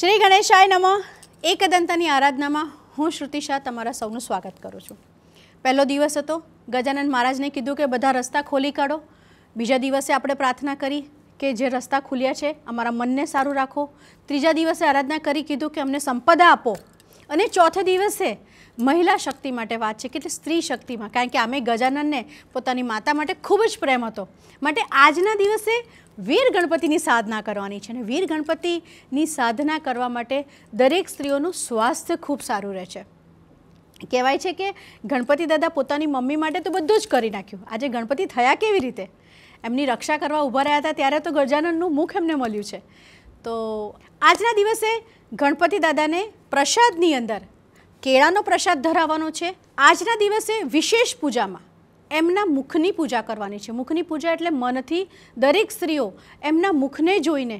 શ્રી ગણેશાય નમો એકદંતની આરાધનામાં હું શ્રુતિ શાહ તમારા સૌનું સ્વાગત કરું છું પહેલો દિવસ હતો ગજાનંદ મહારાજને કીધું કે બધા રસ્તા ખોલી કાઢો બીજા દિવસે આપણે પ્રાર્થના કરી કે જે રસ્તા ખુલ્યા છે અમારા મનને સારું રાખો ત્રીજા દિવસે આરાધના કરી કીધું કે અમને સંપદા આપો અને ચોથે દિવસે મહિલા શક્તિ માટે વાત છે કે એટલે સ્ત્રી શક્તિમાં કારણ કે અમે ગજાનંદને પોતાની માતા માટે ખૂબ જ પ્રેમ હતો માટે આજના દિવસે વીર ગણપતિની સાધના કરવાની છે અને વીર ગણપતિની સાધના કરવા માટે દરેક સ્ત્રીઓનું સ્વાસ્થ્ય ખૂબ સારું રહે છે કહેવાય છે કે ગણપતિ દાદા પોતાની મમ્મી માટે તો બધું જ કરી નાખ્યું આજે ગણપતિ થયા કેવી રીતે એમની રક્ષા કરવા ઊભા રહ્યા હતા ત્યારે તો ગજાનનનું મુખ એમને મળ્યું છે તો આજના દિવસે ગણપતિ દાદાને પ્રસાદની અંદર કેળાનો પ્રસાદ ધરાવવાનો છે આજના દિવસે વિશેષ પૂજામાં એમના મુખની પૂજા કરવાની છે મુખની પૂજા એટલે મનથી દરેક સ્ત્રીઓ એમના મુખને જોઈને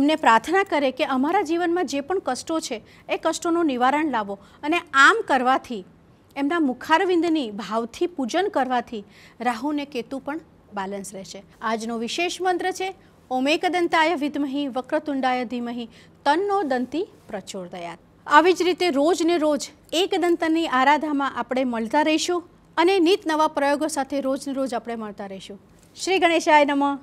એમને પ્રાર્થના કરે કે અમારા જીવનમાં જે પણ કષ્ટો છે એ કષ્ટોનું નિવારણ લાવો અને આમ કરવાથી એમના મુખારવિંદની ભાવથી પૂજન કરવાથી રાહુને કેતુ પણ બેલેન્સ રહેશે આજનો વિશેષ મંત્ર છે ઓમેકદંતાય વિદ્મહી વક્રતુંડાય ધીમહી તન્નો દંતી પ્રચોદયાત આવી જ રીતે રોજ ને રોજ એકદંતરની આરાધામાં આપણે મળતા રહીશું અને નિત નવા પ્રયોગો સાથે રોજ ને રોજ આપણે મળતા રહીશું શ્રી ગણેશાય નમઃ